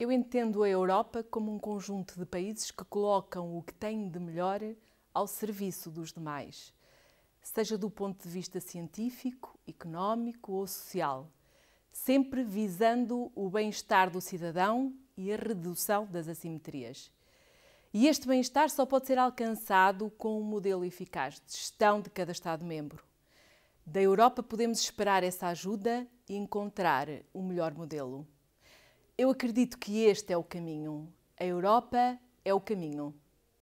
Eu entendo a Europa como um conjunto de países que colocam o que têm de melhor ao serviço dos demais, seja do ponto de vista científico, económico ou social, sempre visando o bem-estar do cidadão e a redução das assimetrias. E este bem-estar só pode ser alcançado com um modelo eficaz de gestão de cada Estado-membro. Da Europa podemos esperar essa ajuda e encontrar o melhor modelo. Eu acredito que este é o caminho. A Europa é o caminho.